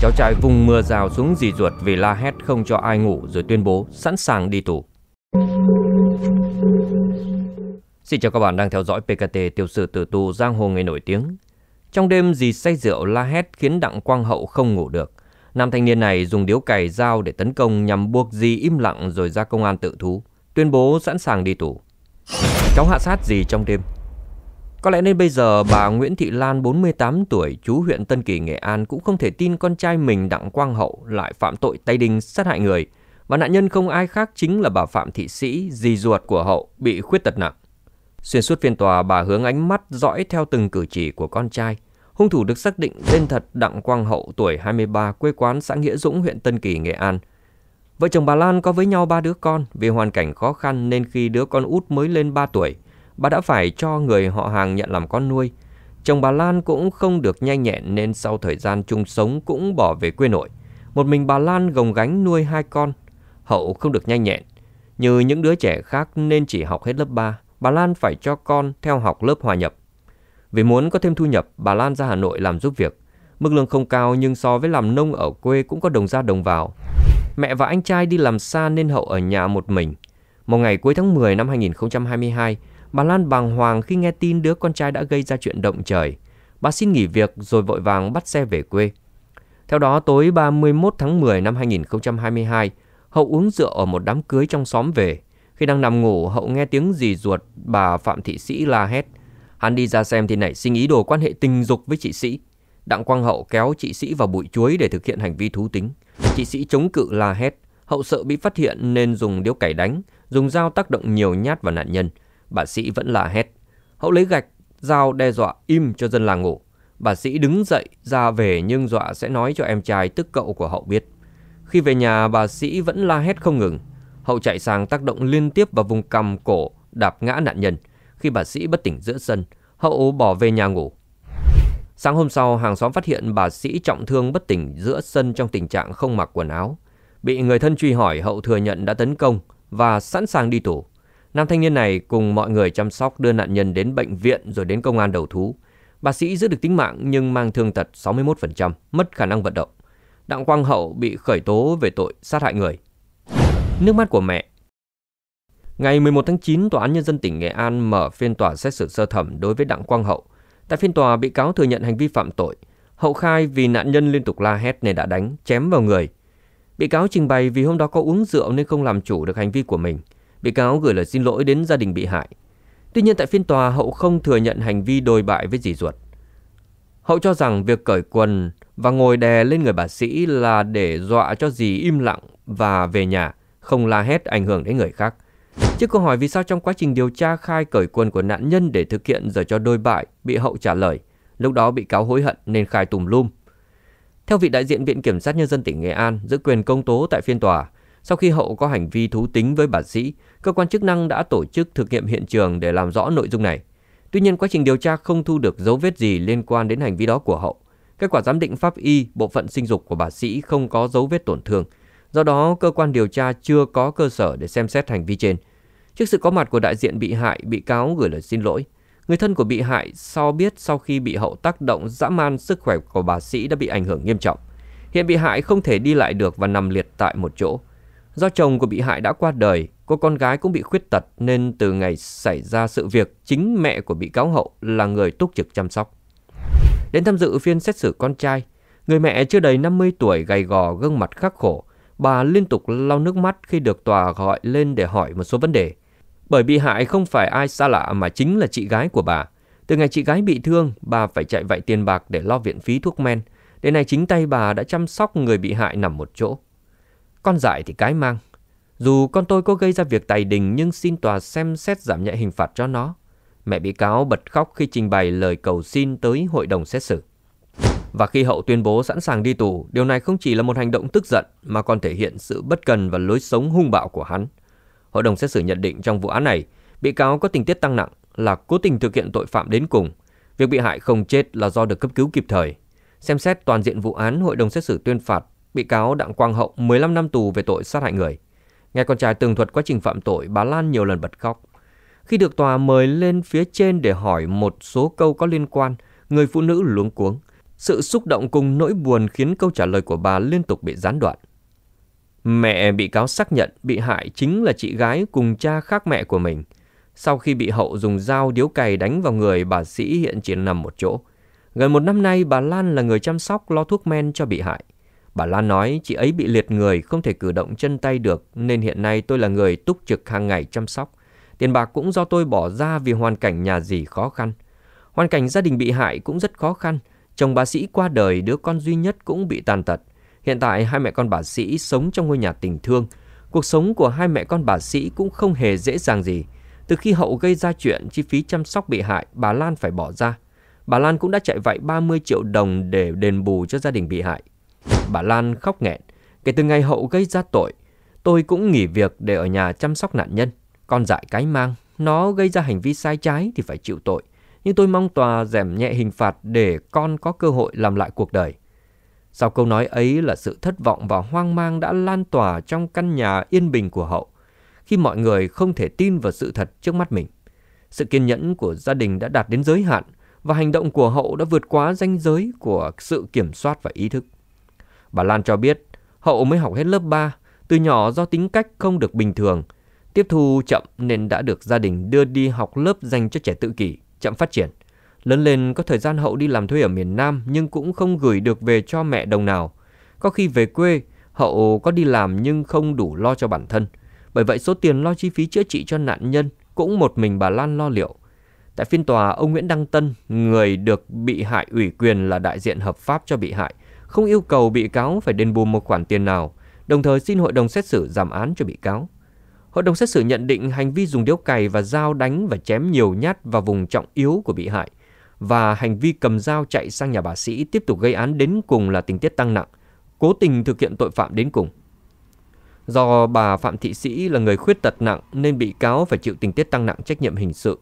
Cháu trai vùng mưa rào xuống dì ruột vì la hét không cho ai ngủ rồi tuyên bố sẵn sàng đi tù. Xin chào các bạn đang theo dõi PKT tiểu sử tử tù giang hồ người nổi tiếng. Trong đêm dì say rượu la hét khiến Đặng Quang Hậu không ngủ được. Nam thanh niên này dùng điếu cày dao để tấn công nhằm buộc dì im lặng rồi ra công an tự thú, tuyên bố sẵn sàng đi tù. Cháu hạ sát dì trong đêm, có lẽ nên bây giờ bà Nguyễn Thị Lan 48 tuổi, chú huyện Tân Kỳ, Nghệ An cũng không thể tin con trai mình Đặng Quang Hậu lại phạm tội tay đinh sát hại người. Và nạn nhân không ai khác chính là bà Phạm Thị Sĩ, dì ruột của Hậu, bị khuyết tật nặng. Xuyên suốt phiên tòa, bà hướng ánh mắt dõi theo từng cử chỉ của con trai. Hung thủ được xác định tên thật Đặng Quang Hậu, tuổi 23, quê quán xã Nghĩa Dũng, huyện Tân Kỳ, Nghệ An. Vợ chồng bà Lan có với nhau ba đứa con, vì hoàn cảnh khó khăn nên khi đứa con út mới lên 3 tuổi – bà đã phải cho người họ hàng nhận làm con nuôi. Chồng bà Lan cũng không được nhanh nhẹn nên sau thời gian chung sống cũng bỏ về quê nội. Một mình bà Lan gồng gánh nuôi hai con. Hậu không được nhanh nhẹn. Như những đứa trẻ khác nên chỉ học hết lớp 3, bà Lan phải cho con theo học lớp hòa nhập. Vì muốn có thêm thu nhập, bà Lan ra Hà Nội làm giúp việc. Mức lương không cao nhưng so với làm nông ở quê cũng có đồng ra đồng vào. Mẹ và anh trai đi làm xa nên Hậu ở nhà một mình. Một ngày cuối tháng 10 năm 2022, Bà Lan bàng hoàng khi nghe tin đứa con trai đã gây ra chuyện động trời. Bà xin nghỉ việc rồi vội vàng bắt xe về quê. Theo đó, tối 31 tháng 10 năm 2022, Hậu uống rượu ở một đám cưới trong xóm về. Khi đang nằm ngủ, Hậu nghe tiếng dì ruột bà Phạm Thị Sĩ la hét. Hắn đi ra xem thì nảy sinh ý đồ quan hệ tình dục với chị Sĩ. Đặng Quang Hậu kéo chị Sĩ vào bụi chuối để thực hiện hành vi thú tính. Chị Sĩ chống cự la hét. Hậu sợ bị phát hiện nên dùng điếu cày đánh, dùng dao tác động nhiều nhát vào nạn nhân bà sĩ vẫn là hét. Hậu lấy gạch, dao đe dọa im cho dân làng ngủ. Bà sĩ đứng dậy ra về nhưng dọa sẽ nói cho em trai tức cậu của Hậu biết. Khi về nhà bà sĩ vẫn la hét không ngừng. Hậu chạy sang tác động liên tiếp vào vùng cằm cổ đạp ngã nạn nhân. Khi bà sĩ bất tỉnh giữa sân, Hậu bỏ về nhà ngủ. Sáng hôm sau, hàng xóm phát hiện bà sĩ trọng thương bất tỉnh giữa sân trong tình trạng không mặc quần áo. Bị người thân truy hỏi, Hậu thừa nhận đã tấn công và sẵn sàng đi tù. Nam thanh niên này cùng mọi người chăm sóc đưa nạn nhân đến bệnh viện rồi đến công an đầu thú. Bác sĩ giữ được tính mạng nhưng mang thương tật 61%, mất khả năng vận động. Đặng Quang Hậu bị khởi tố về tội sát hại người. Nước mắt của mẹ Ngày 11 tháng 9, Tòa án Nhân dân tỉnh Nghệ An mở phiên tòa xét xử sơ thẩm đối với Đặng Quang Hậu. Tại phiên tòa, bị cáo thừa nhận hành vi phạm tội. Hậu khai vì nạn nhân liên tục la hét nên đã đánh, chém vào người. Bị cáo trình bày vì hôm đó có uống rượu nên không làm chủ được hành vi của mình – bị cáo gửi lời xin lỗi đến gia đình bị hại. Tuy nhiên tại phiên tòa, Hậu không thừa nhận hành vi đồi bại với dì ruột. Hậu cho rằng việc cởi quần và ngồi đè lên người bà sĩ là để dọa cho dì im lặng và về nhà, không la hét ảnh hưởng đến người khác. Trước câu hỏi vì sao trong quá trình điều tra khai cởi quần của nạn nhân để thực hiện giờ cho đôi bại, bị Hậu trả lời, lúc đó bị cáo hối hận nên khai tùm lum. Theo vị đại diện Viện Kiểm sát Nhân dân tỉnh Nghệ An giữ quyền công tố tại phiên tòa, sau khi Hậu có hành vi thú tính với bà sĩ, cơ quan chức năng đã tổ chức thực nghiệm hiện trường để làm rõ nội dung này. Tuy nhiên quá trình điều tra không thu được dấu vết gì liên quan đến hành vi đó của Hậu. Kết quả giám định pháp y, bộ phận sinh dục của bà sĩ không có dấu vết tổn thương. Do đó, cơ quan điều tra chưa có cơ sở để xem xét hành vi trên. Trước sự có mặt của đại diện bị hại, bị cáo gửi lời xin lỗi. Người thân của bị hại sau biết sau khi bị hậu tác động dã man sức khỏe của bà sĩ đã bị ảnh hưởng nghiêm trọng. Hiện bị hại không thể đi lại được và nằm liệt tại một chỗ. Do chồng của bị hại đã qua đời, cô con gái cũng bị khuyết tật nên từ ngày xảy ra sự việc, chính mẹ của bị cáo Hậu là người túc trực chăm sóc. Đến tham dự phiên xét xử con trai, người mẹ chưa đầy 50 tuổi gầy gò gương mặt khắc khổ, bà liên tục lau nước mắt khi được tòa gọi lên để hỏi một số vấn đề. Bởi bị hại không phải ai xa lạ mà chính là chị gái của bà. Từ ngày chị gái bị thương, bà phải chạy vạy tiền bạc để lo viện phí thuốc men. Đến nay chính tay bà đã chăm sóc người bị hại nằm một chỗ. Con dại thì cái mang. Dù con tôi có gây ra việc tài đình nhưng xin tòa xem xét giảm nhẹ hình phạt cho nó. Mẹ bị cáo bật khóc khi trình bày lời cầu xin tới hội đồng xét xử. Và khi hậu tuyên bố sẵn sàng đi tù, điều này không chỉ là một hành động tức giận mà còn thể hiện sự bất cần và lối sống hung bạo của hắn. Hội đồng xét xử nhận định trong vụ án này, bị cáo có tình tiết tăng nặng là cố tình thực hiện tội phạm đến cùng. Việc bị hại không chết là do được cấp cứu kịp thời. Xem xét toàn diện vụ án, hội đồng xét xử tuyên phạt bị cáo Đặng Quang Hậu 15 năm tù về tội sát hại người. Nghe con trai tường thuật quá trình phạm tội, bà Lan nhiều lần bật khóc. Khi được tòa mời lên phía trên để hỏi một số câu có liên quan, người phụ nữ luống cuống. Sự xúc động cùng nỗi buồn khiến câu trả lời của bà liên tục bị gián đoạn. Mẹ bị cáo xác nhận bị hại chính là chị gái cùng cha khác mẹ của mình. Sau khi bị hậu dùng dao điếu cày đánh vào người, bà sĩ hiện chỉ nằm một chỗ. Gần một năm nay, bà Lan là người chăm sóc lo thuốc men cho bị hại. Bà Lan nói chị ấy bị liệt người, không thể cử động chân tay được nên hiện nay tôi là người túc trực hàng ngày chăm sóc. Tiền bạc cũng do tôi bỏ ra vì hoàn cảnh nhà gì khó khăn. Hoàn cảnh gia đình bị hại cũng rất khó khăn. Chồng bà sĩ qua đời, đứa con duy nhất cũng bị tàn tật. Hiện tại hai mẹ con bà sĩ sống trong ngôi nhà tình thương. Cuộc sống của hai mẹ con bà sĩ cũng không hề dễ dàng gì. Từ khi hậu gây ra chuyện, chi phí chăm sóc bị hại, bà Lan phải bỏ ra. Bà Lan cũng đã chạy vậy 30 triệu đồng để đền bù cho gia đình bị hại. Bà Lan khóc nghẹn. Kể từ ngày hậu gây ra tội, tôi cũng nghỉ việc để ở nhà chăm sóc nạn nhân. Con dại cái mang, nó gây ra hành vi sai trái thì phải chịu tội. Nhưng tôi mong tòa giảm nhẹ hình phạt để con có cơ hội làm lại cuộc đời. Sau câu nói ấy là sự thất vọng và hoang mang đã lan tỏa trong căn nhà yên bình của hậu, khi mọi người không thể tin vào sự thật trước mắt mình. Sự kiên nhẫn của gia đình đã đạt đến giới hạn và hành động của hậu đã vượt quá ranh giới của sự kiểm soát và ý thức. Bà Lan cho biết, Hậu mới học hết lớp 3, từ nhỏ do tính cách không được bình thường, tiếp thu chậm nên đã được gia đình đưa đi học lớp dành cho trẻ tự kỷ, chậm phát triển. Lớn lên có thời gian Hậu đi làm thuê ở miền Nam nhưng cũng không gửi được về cho mẹ đồng nào. Có khi về quê, Hậu có đi làm nhưng không đủ lo cho bản thân. Bởi vậy số tiền lo chi phí chữa trị cho nạn nhân cũng một mình bà Lan lo liệu. Tại phiên tòa, ông Nguyễn Đăng Tân, người được bị hại ủy quyền là đại diện hợp pháp cho bị hại, không yêu cầu bị cáo phải đền bù một khoản tiền nào, đồng thời xin hội đồng xét xử giảm án cho bị cáo. Hội đồng xét xử nhận định hành vi dùng điếu cày và dao đánh và chém nhiều nhát vào vùng trọng yếu của bị hại và hành vi cầm dao chạy sang nhà bà sĩ tiếp tục gây án đến cùng là tình tiết tăng nặng, cố tình thực hiện tội phạm đến cùng. Do bà Phạm Thị Sĩ là người khuyết tật nặng nên bị cáo phải chịu tình tiết tăng nặng trách nhiệm hình sự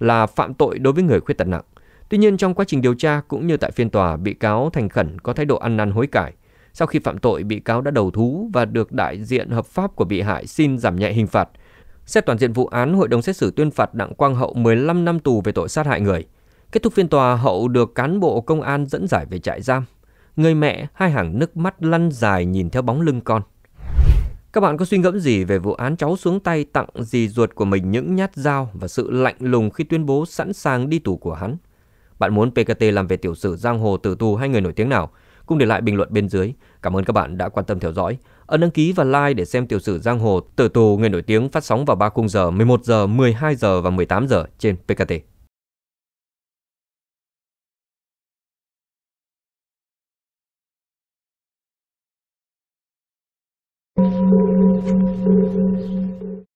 là phạm tội đối với người khuyết tật nặng. Tuy nhiên trong quá trình điều tra cũng như tại phiên tòa, bị cáo thành khẩn có thái độ ăn năn hối cải. Sau khi phạm tội, bị cáo đã đầu thú và được đại diện hợp pháp của bị hại xin giảm nhẹ hình phạt. Xét toàn diện vụ án, hội đồng xét xử tuyên phạt Đặng Quang Hậu 15 năm tù về tội sát hại người. Kết thúc phiên tòa, Hậu được cán bộ công an dẫn giải về trại giam. Người mẹ hai hàng nước mắt lăn dài nhìn theo bóng lưng con. Các bạn có suy ngẫm gì về vụ án cháu xuống tay tặng dì ruột của mình những nhát dao và sự lạnh lùng khi tuyên bố sẵn sàng đi tù của hắn? Bạn muốn PKT làm về tiểu sử giang hồ tử tù hay người nổi tiếng nào? Cùng để lại bình luận bên dưới. Cảm ơn các bạn đã quan tâm theo dõi. Ấn đăng ký và like để xem tiểu sử giang hồ tử tù người nổi tiếng phát sóng vào 3 khung giờ 11 giờ, 12 giờ và 18 giờ trên PKT.